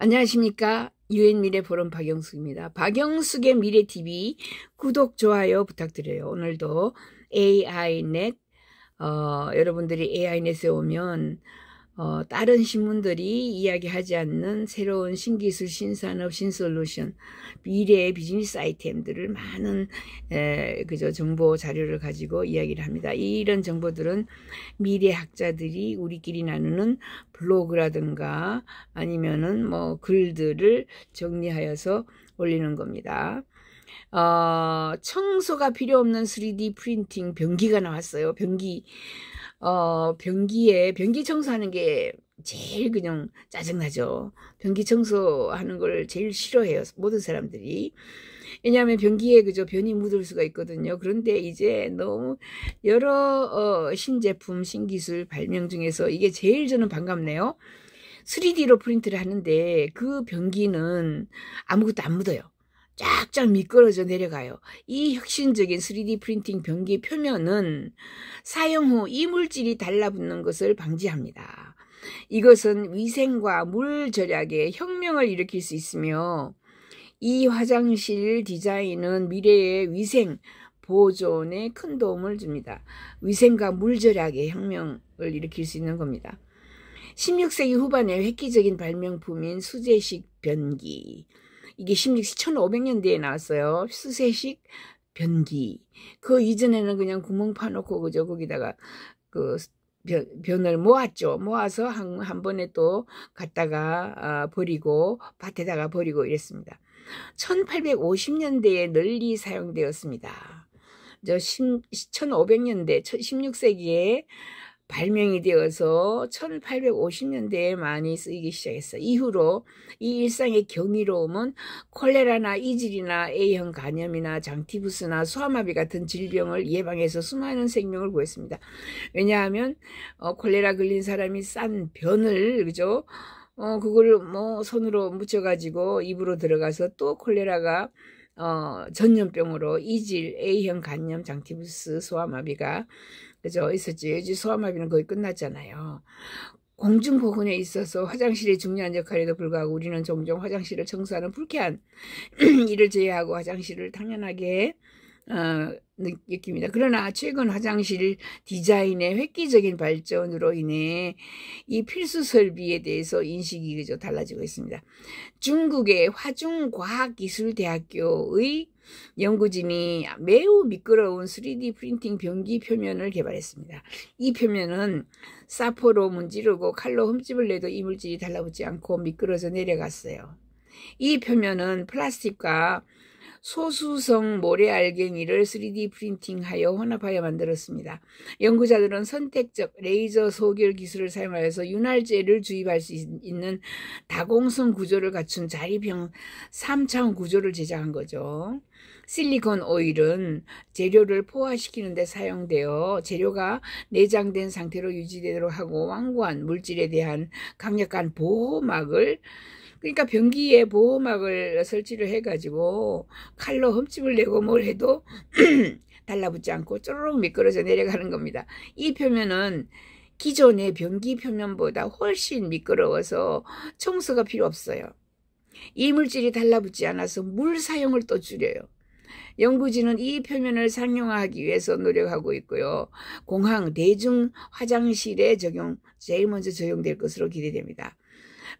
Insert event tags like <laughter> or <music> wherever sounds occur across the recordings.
안녕하십니까 유엔 미래 포럼 박영숙입니다. 박영숙의 미래 TV 구독 좋아요 부탁드려요. 오늘도 AI넷 어, 여러분들이 AI넷에 오면 어, 다른 신문들이 이야기하지 않는 새로운 신기술, 신산업, 신솔루션, 미래의 비즈니스 아이템들을 많은 에, 그저 정보 자료를 가지고 이야기를 합니다. 이런 정보들은 미래 학자들이 우리끼리 나누는 블로그라든가 아니면은 뭐 글들을 정리하여서 올리는 겁니다. 어, 청소가 필요 없는 3D 프린팅 변기가 나왔어요. 변기. 어, 변기에 변기 청소하는 게 제일 그냥 짜증나죠. 변기 청소하는 걸 제일 싫어해요. 모든 사람들이. 왜냐하면 변기에 그저 변이 묻을 수가 있거든요. 그런데 이제 너무 여러 어, 신제품, 신기술 발명 중에서 이게 제일 저는 반갑네요. 3D로 프린트를 하는데 그 변기는 아무것도 안 묻어요. 쫙쫙 미끄러져 내려가요. 이 혁신적인 3D 프린팅 변기 표면은 사용 후 이물질이 달라붙는 것을 방지합니다. 이것은 위생과 물 절약에 혁명을 일으킬 수 있으며 이 화장실 디자인은 미래의 위생, 보존에 큰 도움을 줍니다. 위생과 물 절약의 혁명을 일으킬 수 있는 겁니다. 16세기 후반에 획기적인 발명품인 수제식 변기, 이게 1 6 1500년대에 나왔어요. 수세식 변기. 그 이전에는 그냥 구멍 파놓고 그저 거기다가 그 변, 을 모았죠. 모아서 한, 한 번에 또 갖다가 아, 버리고 밭에다가 버리고 이랬습니다. 1850년대에 널리 사용되었습니다. 저 1500년대 16세기에 발명이 되어서 1850년대에 많이 쓰이기 시작했어. 이후로 이 일상의 경이로움은 콜레라나 이질이나 A형 간염이나 장티푸스나 소아마비 같은 질병을 예방해서 수많은 생명을 구했습니다. 왜냐하면 어, 콜레라 걸린 사람이 싼 변을 그죠? 어, 그거뭐 손으로 묻혀가지고 입으로 들어가서 또 콜레라가 어, 전염병으로 이질, A형 간염, 장티푸스, 소아마비가 그죠 있었지. 이제 소아마비는 거의 끝났잖아요. 공중 보건에 있어서 화장실의 중요한 역할에도 불구하고 우리는 종종 화장실을 청소하는 불쾌한 <clears throat> 일을 제외하고 화장실을 당연하게 어, 느낍니다. 그러나 최근 화장실 디자인의 획기적인 발전으로 인해 이 필수 설비에 대해서 인식이 그저 달라지고 있습니다. 중국의 화중과학기술대학교의 연구진이 매우 미끄러운 3D 프린팅 변기 표면을 개발했습니다. 이 표면은 사포로 문지르고 칼로 흠집을 내도 이물질이 달라붙지 않고 미끄러져 내려갔어요. 이 표면은 플라스틱과 소수성 모래알갱이를 3D 프린팅하여 혼합하여 만들었습니다. 연구자들은 선택적 레이저 소결 기술을 사용하여서 윤활제를 주입할 수 있는 다공성 구조를 갖춘 자립형 3차원 구조를 제작한 거죠. 실리콘 오일은 재료를 포화시키는 데 사용되어 재료가 내장된 상태로 유지되도록 하고 완고한 물질에 대한 강력한 보호막을 그러니까 변기에 보호막을 설치를 해가지고 칼로 흠집을 내고 뭘 해도 <clears throat> 달라붙지 않고 쪼르륵 미끄러져 내려가는 겁니다. 이 표면은 기존의 변기 표면보다 훨씬 미끄러워서 청소가 필요 없어요. 이물질이 달라붙지 않아서 물 사용을 또 줄여요. 연구진은 이 표면을 상용화하기 위해서 노력하고 있고요. 공항 대중 화장실에 적용 제일 먼저 적용될 것으로 기대됩니다.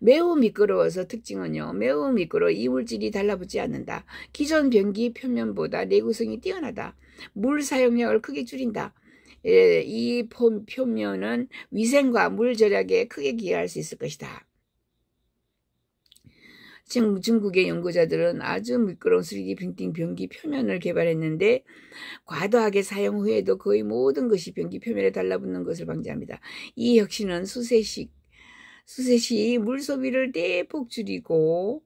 매우 미끄러워서 특징은요. 매우 미끄러 워 이물질이 달라붙지 않는다. 기존 변기 표면보다 내구성이 뛰어나다. 물 사용량을 크게 줄인다. 예, 이 표면은 위생과 물 절약에 크게 기여할 수 있을 것이다. 지금 중국의 연구자들은 아주 미끄러운 3D 빙팅 변기 표면을 개발했는데 과도하게 사용 후에도 거의 모든 것이 변기 표면에 달라붙는 것을 방지합니다. 이 혁신은 수세식 수세시 물 소비를 대폭 줄이고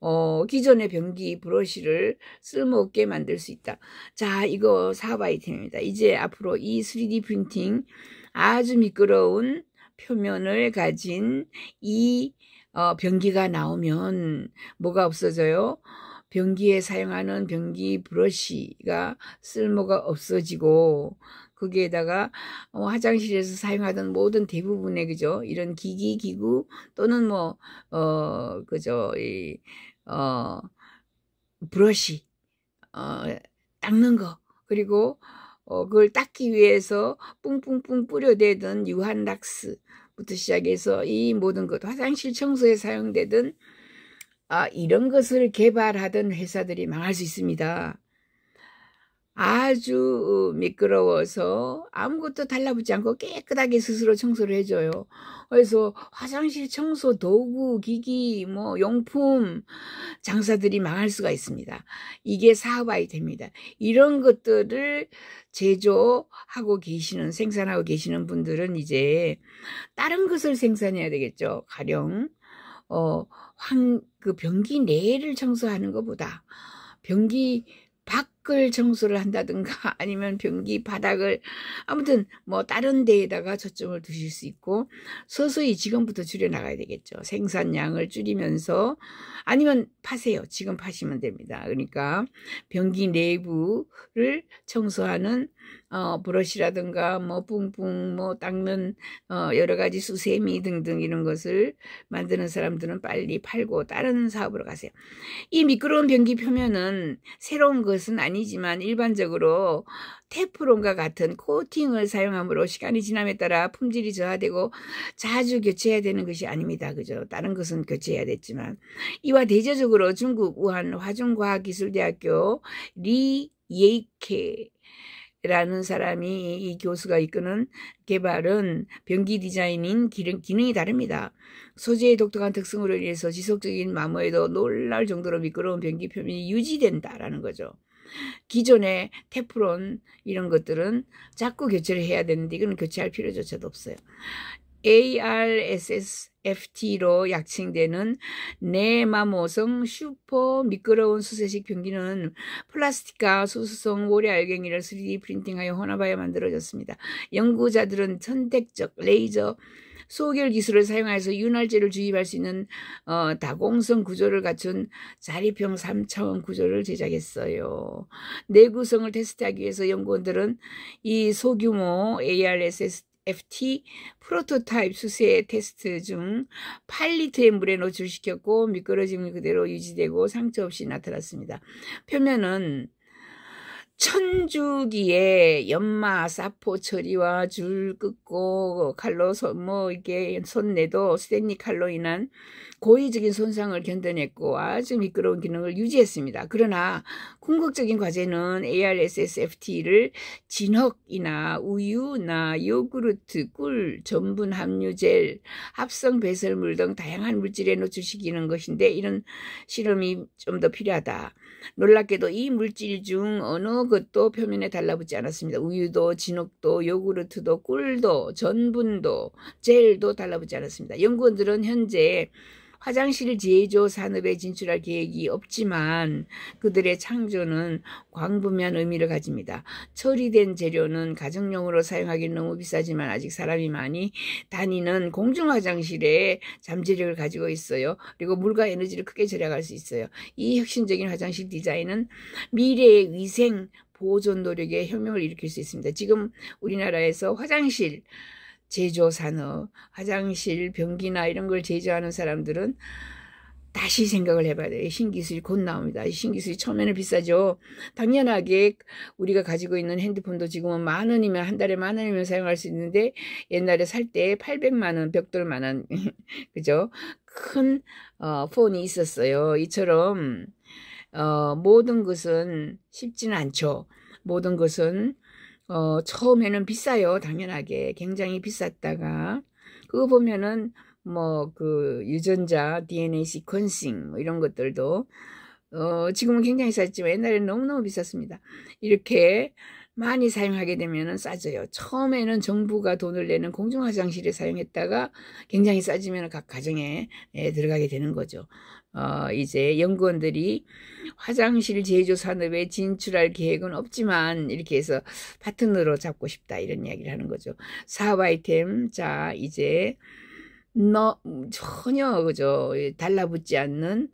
어, 기존의 변기 브러쉬를 쓸모없게 만들 수 있다. 자, 이거 사업 아이템입니다. 이제 앞으로 이 3D 프린팅 아주 미끄러운 표면을 가진 이 어, 변기가 나오면 뭐가 없어져요? 변기에 사용하는 변기 브러쉬가 쓸모가 없어지고 거기에다가 어, 화장실에서 사용하던 모든 대부분의 그죠 이런 기기 기구 또는 뭐 어 그죠 이어 브러쉬 어 닦는 거 그리고 어 그걸 닦기 위해서 뿡뿡뿡 뿌려대던 유한락스부터 시작해서 이 모든 것 화장실 청소에 사용되던 아 이런 것을 개발하던 회사들이 망할 수 있습니다. 아주 어, 미끄러워서 아무것도 달라붙지 않고 깨끗하게 스스로 청소를 해줘요. 그래서 화장실 청소 도구, 기기, 뭐 용품 장사들이 망할 수가 있습니다. 이게 사업 아이템입니다. 이런 것들을 제조하고 계시는 생산하고 계시는 분들은 이제 다른 것을 생산해야 되겠죠. 가령 어, 황, 그 변기 내를 청소하는 것보다 변기 밖 댓글 청소를 한다든가 <laughs> 아니면 변기 바닥을 아무튼 뭐 다른 데에다가 초점을 두실 수 있고 서서히 지금부터 줄여나가야 되겠죠. 생산량을 줄이면서 아니면 파세요. 지금 파시면 됩니다. 그러니까 변기 내부를 청소하는 어, 브러쉬라든가 뭐 뿡뿡 뭐 닦는 어, 여러 가지 수세미 등등 이런 것을 만드는 사람들은 빨리 팔고 다른 사업으로 가세요. 이 미끄러운 변기 표면은 새로운 것은 아니 아니지만 일반적으로 테프론과 같은 코팅을 사용함으로 시간이 지남에 따라 품질이 저하되고 자주 교체해야 되는 것이 아닙니다. 그죠? 다른 것은 교체해야 됐지만 이와 대조적으로 중국 우한 화중과학기술대학교 리 예이케 라는 사람이 이 교수가 이끄는 개발은 변기 디자인인 기능, 기능이 다릅니다. 소재의 독특한 특성으로 인해서 지속적인 마모에도 놀랄 정도로 미끄러운 변기 표면이 유지된다라는 거죠. 기존의 테프론 이런 것들은 자꾸 교체를 해야 되는데 이건 교체할 필요조차도 없어요. ARSSFT로 약칭되는 내마모성 슈퍼 미끄러운 수세식 변기는 플라스틱과 수수성 오래알갱이를 3D 프린팅하여 혼합하여 만들어졌습니다. 연구자들은 선택적 레이저 소결 기술을 사용해서 윤활제를 주입할 수 있는 어, 다공성 구조를 갖춘 자립형 3차원 구조를 제작했어요. 내구성을 테스트하기 위해서 연구원들은 이 소규모 ARSS FT 프로토타입 수세 테스트 중 8리터의 물에 노출시켰고 미끄러짐이 그대로 유지되고 상처 없이 나타났습니다. 표면은 천주기에 연마 사포 처리와 줄 끄고 칼로 손뭐 이게 손내도 스탠리 칼로 인한 고의적인 손상을 견뎌냈고 아주 미끄러운 기능을 유지했습니다. 그러나 궁극적인 과제는 ARSSFT를 진흙이나 우유나 요구르트, 꿀, 전분 함유 젤, 합성 배설물 등 다양한 물질에 노출시키는 것인데 이런 실험이 좀 더 필요하다. 놀랍게도 이 물질 중 어느 어느 것도 표면에 달라붙지 않았습니다. 우유도 진흙도 요구르트도 꿀도 전분도 젤도 달라붙지 않았습니다. 연구원들은 현재 화장실 제조 산업에 진출할 계획이 없지만 그들의 창조는 광범위한 의미를 가집니다. 처리된 재료는 가정용으로 사용하기는 너무 비싸지만 아직 사람이 많이 다니는 공중 화장실에 잠재력을 가지고 있어요. 그리고 물과 에너지를 크게 절약할 수 있어요. 이 혁신적인 화장실 디자인은 미래의 위생 보존 노력에 혁명을 일으킬 수 있습니다. 지금 우리나라에서 화장실 제조 산업, 화장실, 변기나 이런 걸 제조하는 사람들은 다시 생각을 해봐야 돼요. 신기술이 곧 나옵니다. 신기술이 처음에는 비싸죠. 당연하게 우리가 가지고 있는 핸드폰도 지금은 만 원이면 한 달에 만 원이면 사용할 수 있는데 옛날에 살 때 800만 원 벽돌만 원, <laughs> 그죠? 큰 어, 폰이 있었어요. 이처럼 어, 모든 것은 쉽지는 않죠. 모든 것은 어, 처음에는 비싸요. 당연하게. 굉장히 비쌌다가 그거 보면은 뭐 그 유전자 DNA 시퀀싱 뭐 이런 것들도 어, 지금은 굉장히 쌌지만 옛날에는 너무너무 비쌌습니다. 이렇게 많이 사용하게 되면 싸져요. 처음에는 정부가 돈을 내는 공중화장실에 사용했다가 굉장히 싸지면 각 가정에 예, 들어가게 되는 거죠. 어, 이제 연구원들이 화장실 제조 산업에 진출할 계획은 없지만 이렇게 해서 파트너로 잡고 싶다 이런 이야기를 하는 거죠. 사업 아이템 자 이제 너, 전혀 그죠 달라붙지 않는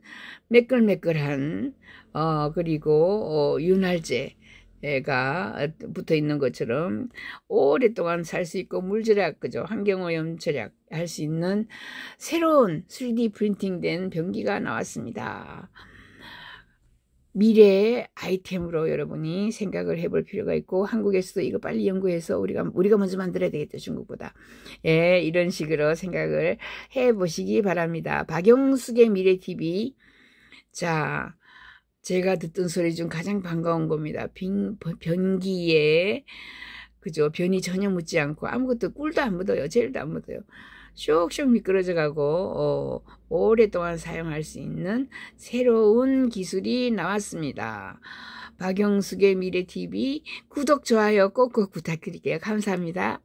매끌매끌한 어 그리고 어, 윤활제 가 붙어 있는 것처럼 오랫동안 살 수 있고 물절약 그죠 환경오염 절약 할 수 있는 새로운 3D 프린팅된 변기가 나왔습니다. 미래의 아이템으로 여러분이 생각을 해볼 필요가 있고 한국에서도 이거 빨리 연구해서 우리가 우리가 먼저 만들어야 되겠다 중국보다 예 이런 식으로 생각을 해보시기 바랍니다 박영숙의 미래 TV 자 제가 듣던 소리 중 가장 반가운 겁니다 빈, 변기에 그죠 변이 전혀 묻지 않고 아무것도 꿀도 안 묻어요 젤도 안 묻어요 슉슉 미끄러져 가고 어, 오랫동안 사용할 수 있는 새로운 기술이 나왔습니다. 박영숙의 미래TV 구독, 좋아요 꼭꼭 부탁드릴게요. 감사합니다.